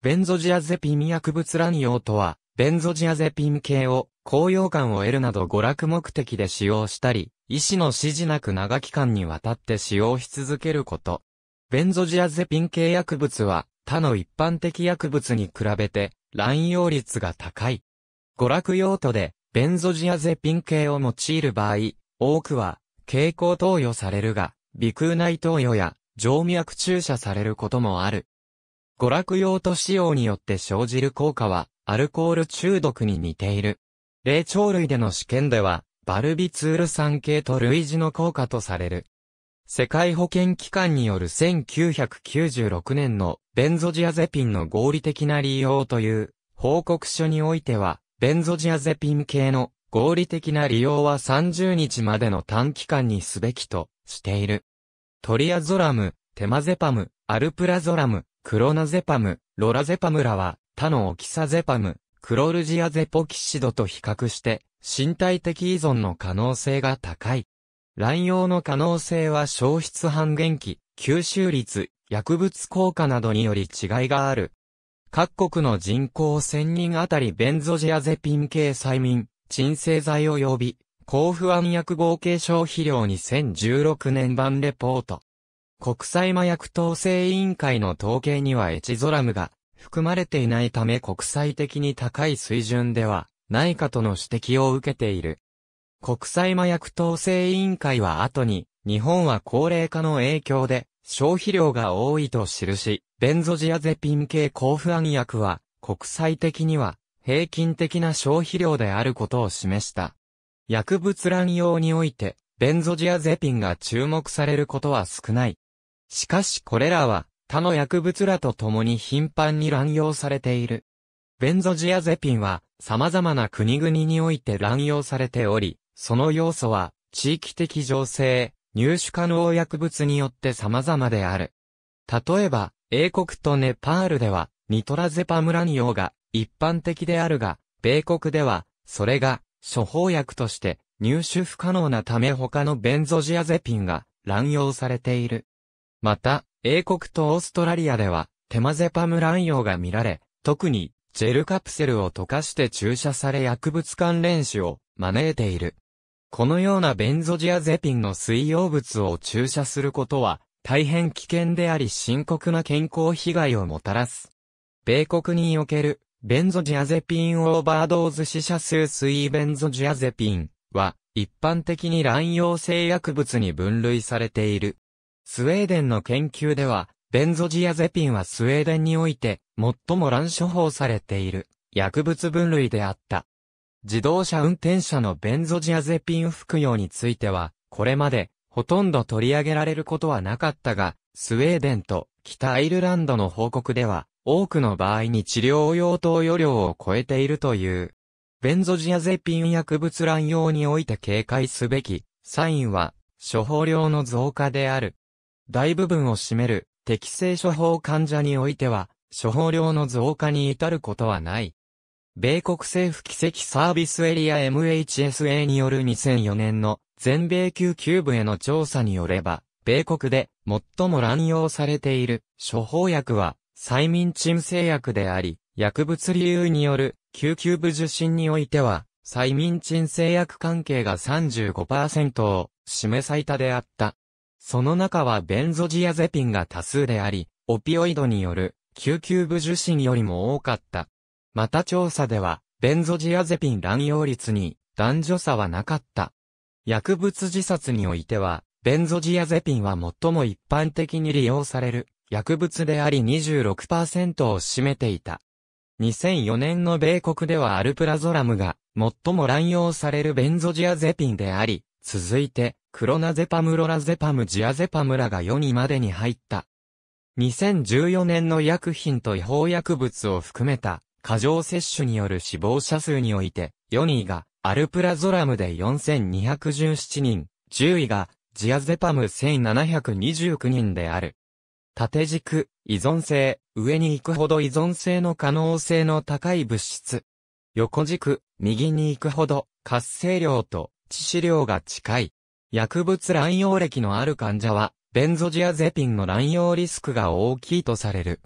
ベンゾジアゼピン薬物乱用とは、ベンゾジアゼピン系を、高揚感を得るなど娯楽目的で使用したり、医師の指示なく長期間にわたって使用し続けること。ベンゾジアゼピン系薬物は、他の一般的薬物に比べて、乱用率が高い。娯楽用途で、ベンゾジアゼピン系を用いる場合、多くは、蛍光投与されるが、鼻腔内投与や、静脈注射されることもある。娯楽用途使用によって生じる効果は、アルコール中毒に似ている。霊長類での試験では、バルビツール酸系と類似の効果とされる。世界保健機関による1996年のベンゾジアゼピンの合理的な利用という報告書においては、ベンゾジアゼピン系の合理的な利用は30日までの短期間にすべきとしている。トリアゾラム、テマゼパム、アルプラゾラム、クロナゼパム、ロラゼパムらは、他のオキサゼパム、クロルジアゼポキシドと比較して、身体的依存の可能性が高い。乱用の可能性は消失半減期、吸収率、薬物効果などにより違いがある。各国の人口1000人あたりベンゾジアゼピン系催眠、鎮静剤及び、抗不安薬合計消費量2016年版レポート。国際麻薬統制委員会の統計にはエチゾラムが含まれていないため国際的に高い水準ではないかとの指摘を受けている。国際麻薬統制委員会は後に日本は高齢化の影響で消費量が多いと記し、ベンゾジアゼピン系抗不安薬は国際的には平均的な消費量であることを示した。薬物乱用において、ベンゾジアゼピンが注目されることは少ない。しかしこれらは他の薬物らと共に頻繁に乱用されている。ベンゾジアゼピンは様々な国々において乱用されており、その要素は地域的情勢、入手可能薬物によって様々である。例えば、英国とネパールではニトラゼパムラニオが一般的であるが、米国ではそれが処方薬として入手不可能なため他のベンゾジアゼピンが乱用されている。また、英国とオーストラリアでは、テマゼパム乱用が見られ、特に、ジェルカプセルを溶かして注射され薬物関連死を招いている。このようなベンゾジアゼピンの水溶物を注射することは大変危険であり深刻な健康被害をもたらす。米国におけるベンゾジアゼピンオーバードーズ死者数水ベンゾジアゼピンは一般的に乱用性薬物に分類されている。スウェーデンの研究では、ベンゾジアゼピンはスウェーデンにおいて、最も乱処方されている、薬物分類であった。自動車運転者のベンゾジアゼピン服用については、これまで、ほとんど取り上げられることはなかったが、スウェーデンと北アイルランドの報告では、多くの場合に治療用投与量を超えているという。ベンゾジアゼピン薬物乱用において警戒すべき、サインは、処方量の増加である。大部分を占める適正処方患者においては、処方量の増加に至ることはない。米国政府奇跡サービスエリア MHSA による2004年の全米救急部への調査によれば、米国で最も乱用されている処方薬は催眠鎮静薬であり、薬物理由による救急部受診においては、催眠鎮静薬関係が35%を占め最多であった。その中はベンゾジアゼピンが多数であり、オピオイドによる救急部受診よりも多かった。また調査では、ベンゾジアゼピン乱用率に男女差はなかった。薬物自殺においては、ベンゾジアゼピンは最も一般的に利用される薬物であり26%を占めていた。2004年の米国ではアルプラゾラムが最も乱用されるベンゾジアゼピンであり、続いてクロナゼパムロラゼパムジアゼパムらが世にまでに入った。2014年の薬品と違法薬物を含めた過剰摂取による死亡者数において、4位がアルプラゾラムで4217人、10位がジアゼパム1729人である。縦軸、依存性、上に行くほど依存性の可能性の高い物質。横軸、右に行くほど活性量と致死量が近い。薬物乱用歴のある患者は、ベンゾジアゼピンの乱用リスクが大きいとされる。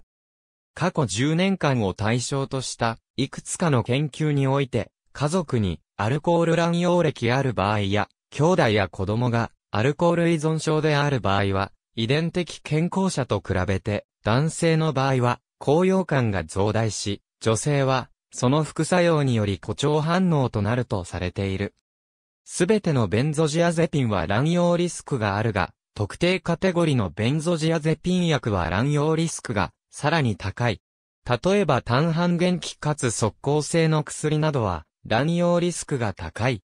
過去10年間を対象とした、いくつかの研究において、家族にアルコール乱用歴ある場合や、兄弟や子供がアルコール依存症である場合は、遺伝的健康者と比べて、男性の場合は、高揚感が増大し、女性は、その副作用により誇張反応となるとされている。すべてのベンゾジアゼピンは乱用リスクがあるが、特定カテゴリのベンゾジアゼピン薬は乱用リスクがさらに高い。例えば単半減期かつ速効性の薬などは乱用リスクが高い。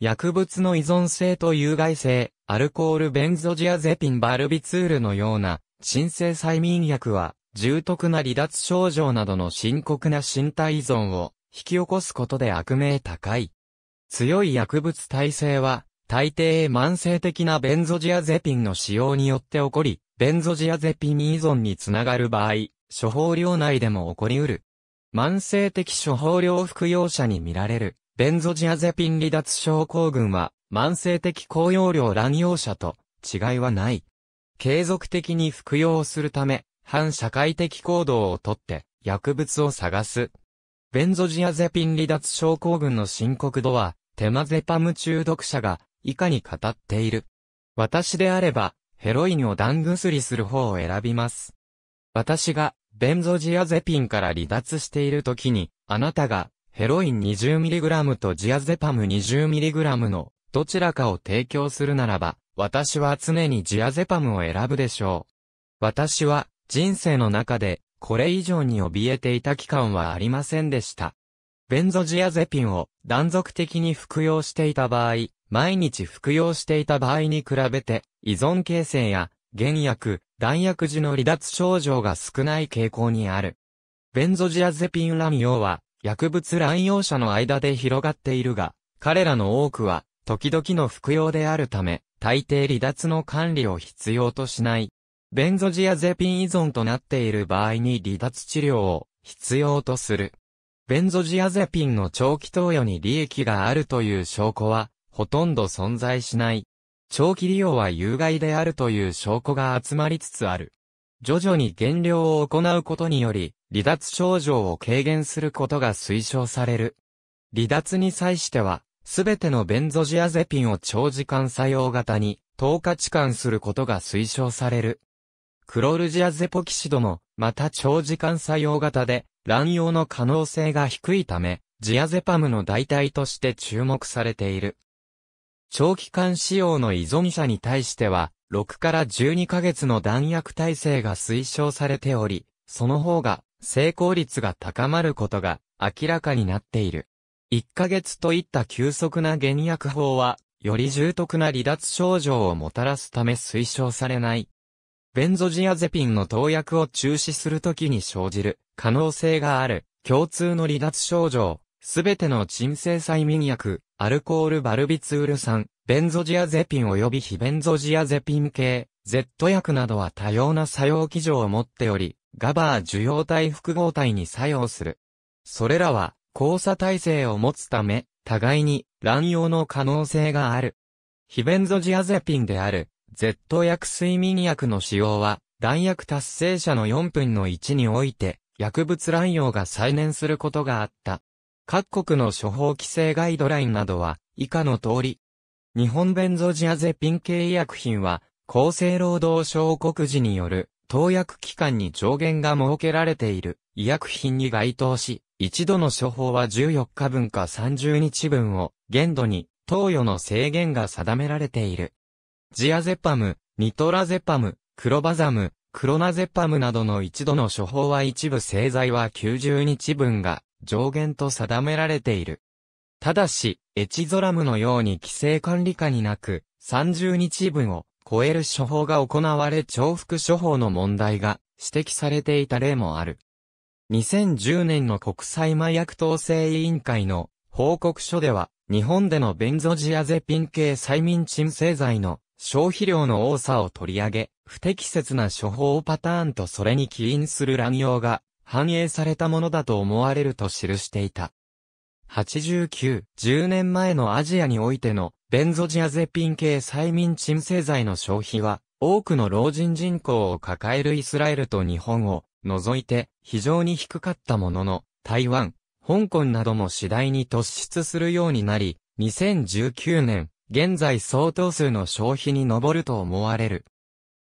薬物の依存性と有害性、アルコールベンゾジアゼピンバルビツールのような、鎮静催眠薬は、重篤な離脱症状などの深刻な身体依存を引き起こすことで悪名高い。強い薬物耐性は、大抵慢性的なベンゾジアゼピンの使用によって起こり、ベンゾジアゼピン依存につながる場合、処方量内でも起こり得る。慢性的処方量服用者に見られる、ベンゾジアゼピン離脱症候群は、慢性的高用量乱用者と違いはない。継続的に服用するため、反社会的行動をとって、薬物を探すベンゾジアゼピン離脱症候群の深刻度は、テマゼパム中毒者が以下に語っている。私であれば、ヘロインを断薬する方を選びます。私が、ベンゾジアゼピンから離脱している時に、あなたが、ヘロイン 20mg とジアゼパム 20mg の、どちらかを提供するならば、私は常にジアゼパムを選ぶでしょう。私は、人生の中で、これ以上に怯えていた期間はありませんでした。ベンゾジアゼピンを断続的に服用していた場合、毎日服用していた場合に比べて、依存形成や、減薬、弾薬時の離脱症状が少ない傾向にある。ベンゾジアゼピン乱用は、薬物乱用者の間で広がっているが、彼らの多くは、時々の服用であるため、大抵離脱の管理を必要としない。ベンゾジアゼピン依存となっている場合に離脱治療を必要とする。ベンゾジアゼピンの長期投与に利益があるという証拠は、ほとんど存在しない。長期利用は有害であるという証拠が集まりつつある。徐々に減量を行うことにより、離脱症状を軽減することが推奨される。離脱に際しては、すべてのベンゾジアゼピンを長時間作用型に、10日換することが推奨される。クロルジアゼポキシドも、また長時間作用型で、乱用の可能性が低いため、ジアゼパムの代替として注目されている。長期間使用の依存者に対しては、6から12ヶ月の弾薬耐性が推奨されており、その方が成功率が高まることが明らかになっている。1ヶ月といった急速な減薬法は、より重篤な離脱症状をもたらすため推奨されない。ベンゾジアゼピンの投薬を中止するときに生じる可能性がある共通の離脱症状、すべての鎮静催眠薬、アルコールバルビツール酸、ベンゾジアゼピン及び非ベンゾジアゼピン系、Z 薬などは多様な作用基準を持っており、ガバー受容体複合体に作用する。それらは、交差体制を持つため、互いに乱用の可能性がある。非ベンゾジアゼピンである Z 薬睡眠薬の使用は、弾薬達成者の4分の1において、薬物乱用が再燃することがあった。各国の処方規制ガイドラインなどは、以下の通り。日本ベンゾジアゼピン系医薬品は、厚生労働省告示による、投薬期間に上限が設けられている医薬品に該当し、一度の処方は14日分か30日分を限度に投与の制限が定められている。ジアゼパム、ニトラゼパム、クロバザム、クロナゼパムなどの一度の処方は一部製剤は90日分が上限と定められている。ただし、エチゾラムのように規制管理下になく、30日分を超える処方が行われ重複処方の問題が指摘されていた例もある。2010年の国際麻薬統制委員会の報告書では、日本でのベンゾジアゼピン系催眠鎮静剤の消費量の多さを取り上げ、不適切な処方パターンとそれに起因する乱用が反映されたものだと思われると記していた。89、10年前のアジアにおいてのベンゾジアゼピン系催眠鎮静剤の消費は、多くの老人人口を抱えるイスラエルと日本を除いて非常に低かったものの、台湾、香港なども次第に突出するようになり、2019年、現在相当数の消費に上ると思われる。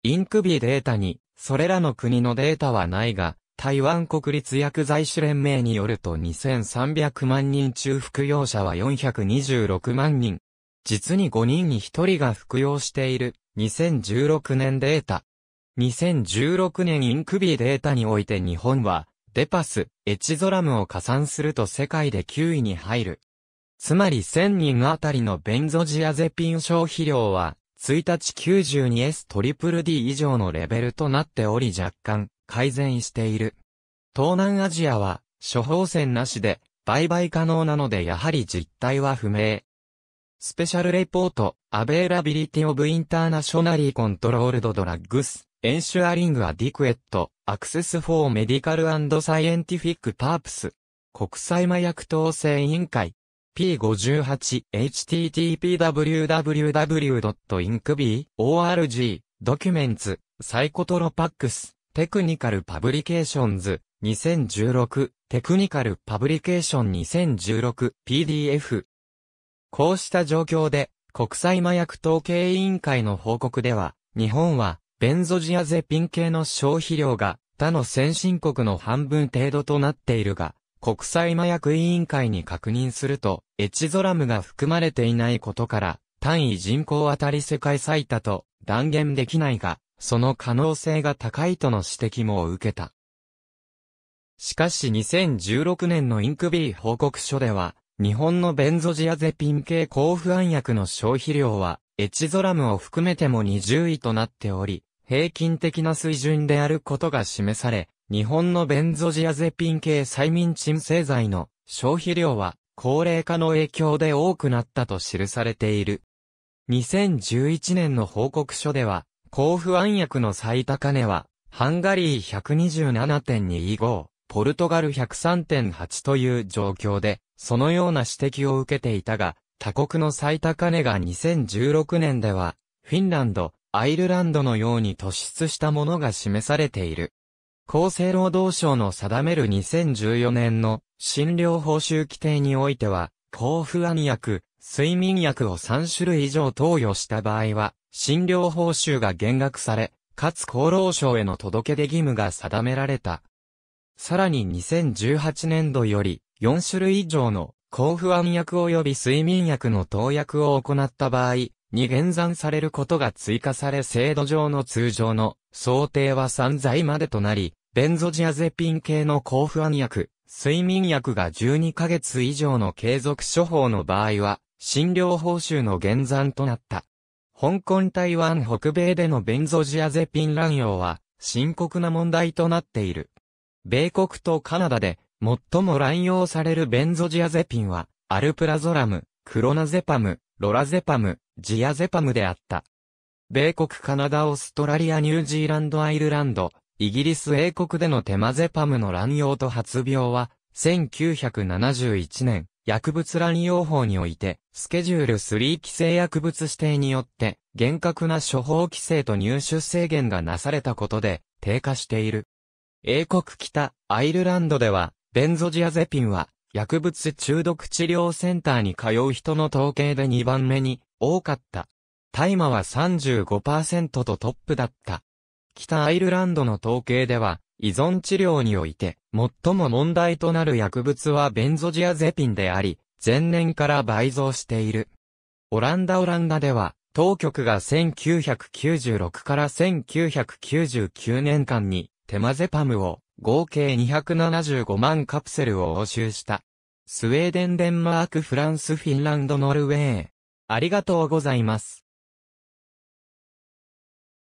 インクビデータに、それらの国のデータはないが、台湾国立薬剤師連盟によると2300万人中服用者は426万人。実に5人に1人が服用している2016年データ。2016年インクビデータにおいて日本はデパス、エチゾラムを加算すると世界で9位に入る。つまり1000人あたりのベンゾジアゼピン消費量は、1日9 2 s ル d 以上のレベルとなっており若干改善している。東南アジアは処方箋なしで売買可能なのでやはり実態は不明。スペシャルレポート、アベイラビリティオブインターナショナリーコントロールドドラッグス、エンシュアリングアディクエット、アクセスフォーメディカルサイエンティフィックパープス、国際麻薬統制委員会、P58 http://www.inkb.org ドキュメンツサイコトロパックステクニカルパブリケーションズ2016テクニカルパブリケーション 2016PDF こうした状況で国際麻薬統計委員会の報告では日本はベンゾジアゼピン系の消費量が他の先進国の半分程度となっているが国際麻薬委員会に確認すると、エチゾラムが含まれていないことから、単位人口当たり世界最多と断言できないが、その可能性が高いとの指摘も受けた。しかし2016年のインクビー報告書では、日本のベンゾジアゼピン系抗不安薬の消費量は、エチゾラムを含めても20位となっており、平均的な水準であることが示され、日本のベンゾジアゼピン系催眠鎮静剤の消費量は高齢化の影響で多くなったと記されている。2011年の報告書では、抗不安薬の最高値は、ハンガリー127.25、ポルトガル103.8という状況で、そのような指摘を受けていたが、他国の最高値が2016年では、フィンランド、アイルランドのように突出したものが示されている。厚生労働省の定める2014年の診療報酬規定においては、抗不安薬、睡眠薬を3種類以上投与した場合は、診療報酬が減額され、かつ厚労省への届け出義務が定められた。さらに2018年度より、4種類以上の抗不安薬及び睡眠薬の投薬を行った場合、に減算されることが追加され制度上の通常の想定は散罪までとなり、ベンゾジアゼピン系の抗不安薬、睡眠薬が12ヶ月以上の継続処方の場合は、診療報酬の減算となった。香港台湾北米でのベンゾジアゼピン乱用は、深刻な問題となっている。米国とカナダで、最も乱用されるベンゾジアゼピンは、アルプラゾラム、クロナゼパム、ロラゼパム、ジアゼパムであった。米国カナダオーストラリアニュージーランドアイルランド、イギリス英国でのテマゼパムの乱用と発病は、1971年、薬物乱用法において、スケジュール3規制薬物指定によって、厳格な処方規制と入手制限がなされたことで、低下している。英国北、アイルランドでは、ベンゾジアゼピンは、薬物中毒治療センターに通う人の統計で2番目に多かった。大麻は35%とトップだった。北アイルランドの統計では、依存治療において、最も問題となる薬物はベンゾジアゼピンであり、前年から倍増している。オランダオランダでは、当局が1996から1999年間に、テマゼパムを合計275万カプセルを押収した。スウェーデン、デンマーク、フランス、フィンランド、ノルウェー。ありがとうございます。